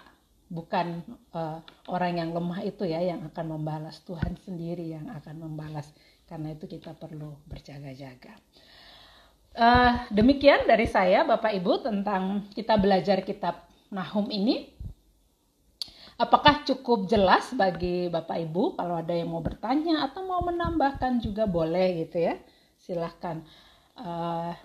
bukan uh, orang yang lemah itu ya yang akan membalas, Tuhan sendiri yang akan membalas karena itu kita perlu berjaga-jaga. Uh, demikian dari saya Bapak Ibu tentang kita belajar kitab Nahum ini. Apakah cukup jelas bagi Bapak Ibu kalau ada yang mau bertanya atau mau menambahkan juga boleh gitu ya. Silahkan. Uh,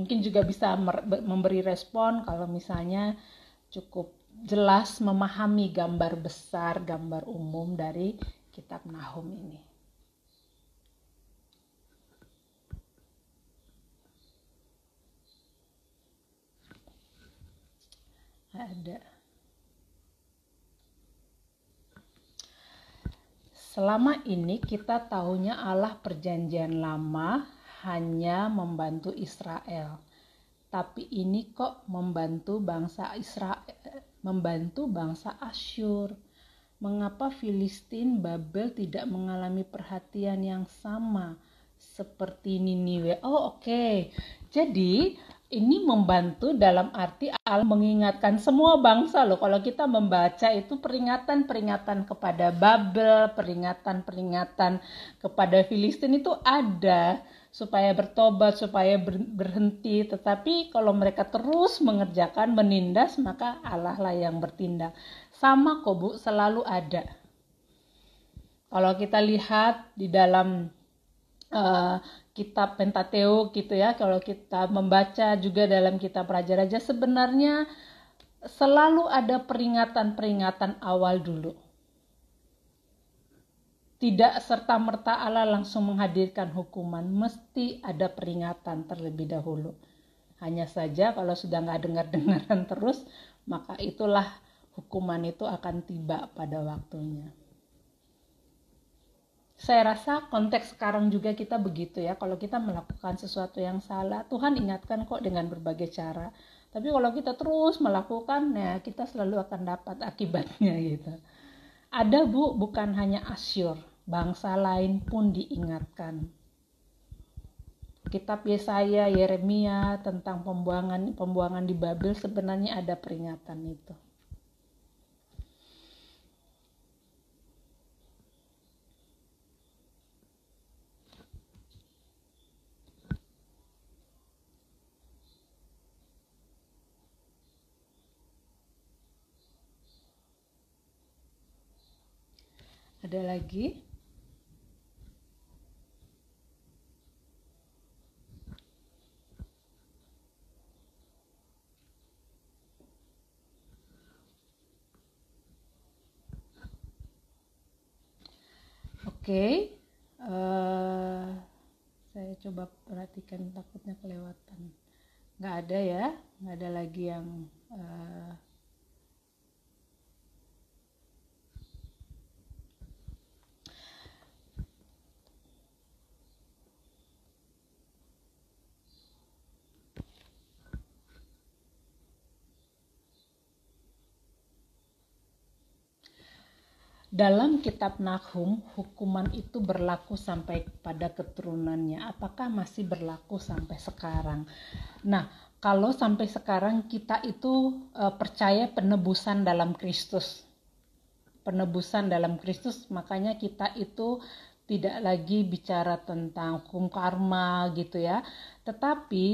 mungkin juga bisa memberi respon kalau misalnya cukup jelas memahami gambar besar, gambar umum dari kitab Nahum ini. ada Selama ini kita tahunya Allah perjanjian lama hanya membantu Israel. Tapi ini kok membantu bangsa Israel, membantu bangsa Asyur. Mengapa Filistin Babel tidak mengalami perhatian yang sama seperti Niniwe? Oh, oke. Okay. Jadi, ini membantu dalam arti Allah mengingatkan semua bangsa loh. Kalau kita membaca itu peringatan-peringatan kepada Babel, peringatan-peringatan kepada Filistin itu ada supaya bertobat, supaya berhenti. Tetapi kalau mereka terus mengerjakan, menindas, maka Allah lah yang bertindak. Sama kok Bu, selalu ada. Kalau kita lihat di dalam uh, kitab Pentateuk gitu ya, kalau kita membaca juga dalam kitab Raja-Raja sebenarnya selalu ada peringatan-peringatan awal dulu. Tidak serta-merta Allah langsung menghadirkan hukuman, mesti ada peringatan terlebih dahulu. Hanya saja kalau sudah nggak dengar-dengaran terus, maka itulah hukuman itu akan tiba pada waktunya saya rasa konteks sekarang juga kita begitu ya. Kalau kita melakukan sesuatu yang salah, Tuhan ingatkan kok dengan berbagai cara. Tapi kalau kita terus melakukan, ya kita selalu akan dapat akibatnya gitu. Ada bu, bukan hanya Asyur, bangsa lain pun diingatkan. Kitab Yesaya, Yeremia tentang pembuangan pembuangan di Babel sebenarnya ada peringatan itu. ada lagi Oke, okay. uh, eh, saya coba perhatikan takutnya kelewatan. Nggak ada ya, nggak ada lagi yang uh, Dalam kitab Nahum, hukuman itu berlaku sampai pada keturunannya. Apakah masih berlaku sampai sekarang? Nah, kalau sampai sekarang kita itu e, percaya penebusan dalam Kristus. Penebusan dalam Kristus, makanya kita itu tidak lagi bicara tentang hukum karma gitu ya. Tetapi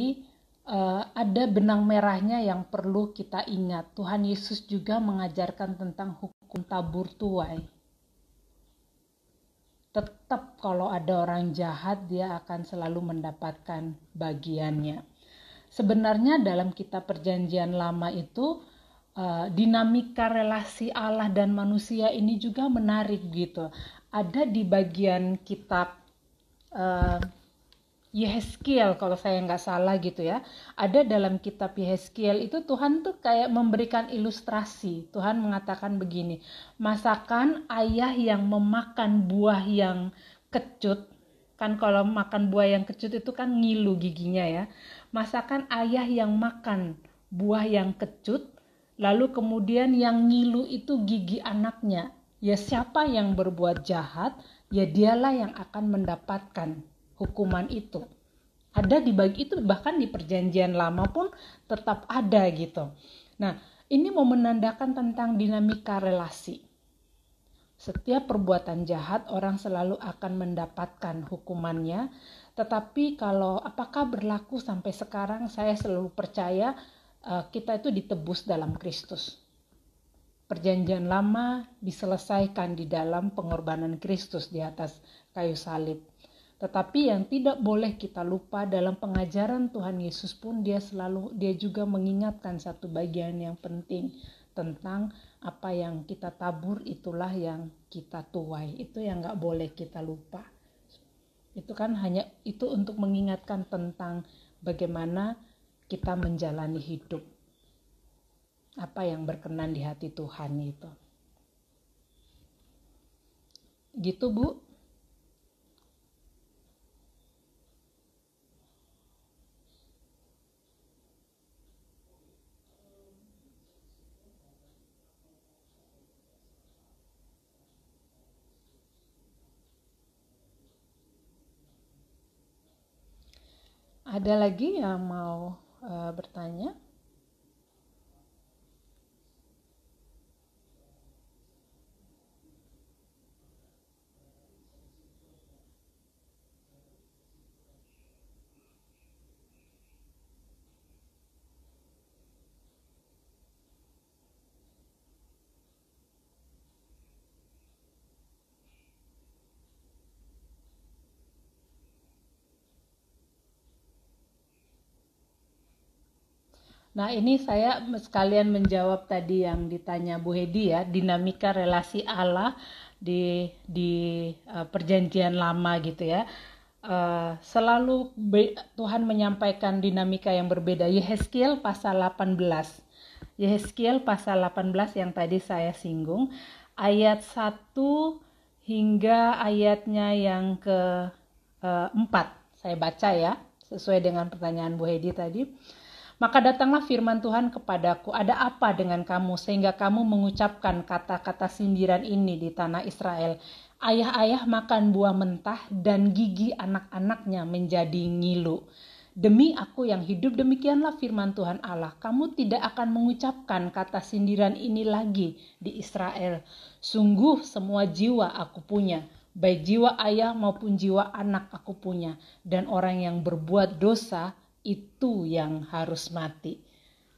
uh, ada benang merahnya yang perlu kita ingat. Tuhan Yesus juga mengajarkan tentang hukum hukum tabur tuai tetap kalau ada orang jahat dia akan selalu mendapatkan bagiannya sebenarnya dalam kitab perjanjian lama itu eh, dinamika relasi Allah dan manusia ini juga menarik gitu ada di bagian kitab eh, Yehezkiel kalau saya nggak salah gitu ya. Ada dalam kitab Yehezkiel itu Tuhan tuh kayak memberikan ilustrasi. Tuhan mengatakan begini, masakan ayah yang memakan buah yang kecut, kan kalau makan buah yang kecut itu kan ngilu giginya ya. Masakan ayah yang makan buah yang kecut, lalu kemudian yang ngilu itu gigi anaknya. Ya siapa yang berbuat jahat, ya dialah yang akan mendapatkan hukuman itu. Ada di bagi itu bahkan di perjanjian lama pun tetap ada gitu. Nah, ini mau menandakan tentang dinamika relasi. Setiap perbuatan jahat orang selalu akan mendapatkan hukumannya, tetapi kalau apakah berlaku sampai sekarang saya selalu percaya uh, kita itu ditebus dalam Kristus. Perjanjian lama diselesaikan di dalam pengorbanan Kristus di atas kayu salib. Tetapi yang tidak boleh kita lupa dalam pengajaran Tuhan Yesus pun dia selalu dia juga mengingatkan satu bagian yang penting tentang apa yang kita tabur itulah yang kita tuai. Itu yang nggak boleh kita lupa. Itu kan hanya itu untuk mengingatkan tentang bagaimana kita menjalani hidup. Apa yang berkenan di hati Tuhan itu. Gitu, Bu. ada lagi yang mau uh, bertanya? Nah, ini saya sekalian menjawab tadi yang ditanya Bu Hedi ya, dinamika relasi Allah di di uh, perjanjian lama gitu ya. Uh, selalu be, Tuhan menyampaikan dinamika yang berbeda. Yehezkiel pasal 18. Yehezkiel pasal 18 yang tadi saya singgung ayat 1 hingga ayatnya yang ke uh, eh, 4. Saya baca ya, sesuai dengan pertanyaan Bu Hedi tadi. Maka datanglah firman Tuhan kepadaku, ada apa dengan kamu sehingga kamu mengucapkan kata-kata sindiran ini di tanah Israel? Ayah-ayah makan buah mentah dan gigi anak-anaknya menjadi ngilu. Demi aku yang hidup demikianlah firman Tuhan Allah, kamu tidak akan mengucapkan kata sindiran ini lagi di Israel. Sungguh semua jiwa aku punya, baik jiwa ayah maupun jiwa anak aku punya, dan orang yang berbuat dosa itu yang harus mati.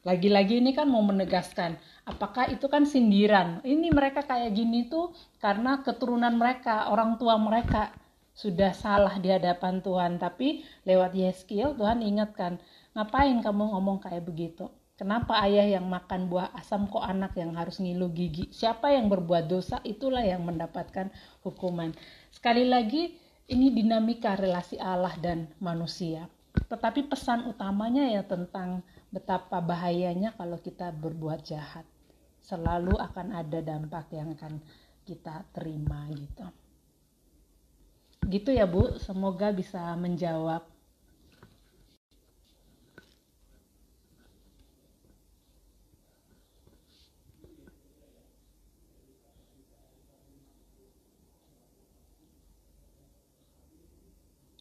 Lagi-lagi ini kan mau menegaskan, apakah itu kan sindiran? Ini mereka kayak gini tuh karena keturunan mereka, orang tua mereka sudah salah di hadapan Tuhan. Tapi lewat Yeskiel Tuhan ingatkan, ngapain kamu ngomong kayak begitu? Kenapa ayah yang makan buah asam kok anak yang harus ngilu gigi? Siapa yang berbuat dosa itulah yang mendapatkan hukuman. Sekali lagi ini dinamika relasi Allah dan manusia tetapi pesan utamanya ya tentang betapa bahayanya kalau kita berbuat jahat. Selalu akan ada dampak yang akan kita terima gitu. Gitu ya Bu, semoga bisa menjawab.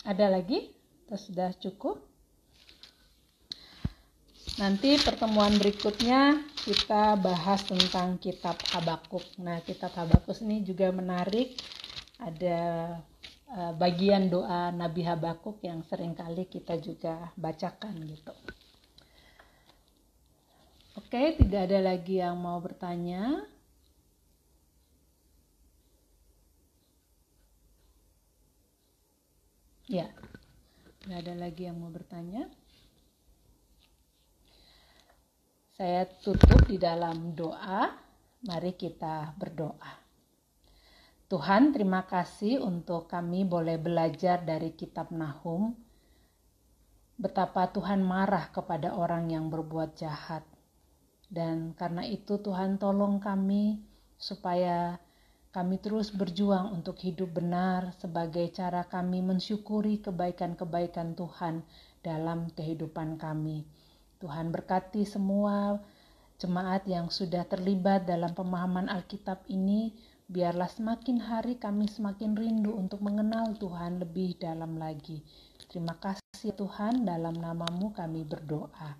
Ada lagi? kita sudah cukup nanti pertemuan berikutnya kita bahas tentang kitab Habakuk nah kitab Habakuk ini juga menarik ada eh, bagian doa Nabi Habakuk yang seringkali kita juga bacakan gitu. Oke, tidak ada lagi yang mau bertanya. Ya. Nggak ada lagi yang mau bertanya. Saya tutup di dalam doa. Mari kita berdoa. Tuhan, terima kasih untuk kami boleh belajar dari kitab Nahum betapa Tuhan marah kepada orang yang berbuat jahat. Dan karena itu Tuhan tolong kami supaya kami terus berjuang untuk hidup benar sebagai cara kami mensyukuri kebaikan-kebaikan Tuhan dalam kehidupan kami. Tuhan berkati semua jemaat yang sudah terlibat dalam pemahaman Alkitab ini, biarlah semakin hari kami semakin rindu untuk mengenal Tuhan lebih dalam lagi. Terima kasih Tuhan, dalam namamu kami berdoa.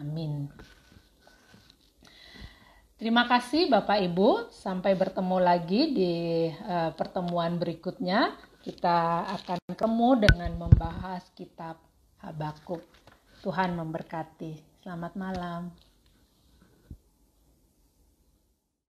Amin. Terima kasih Bapak Ibu, sampai bertemu lagi di uh, pertemuan berikutnya. Kita akan ketemu dengan membahas kitab Habakuk. Tuhan memberkati. Selamat malam.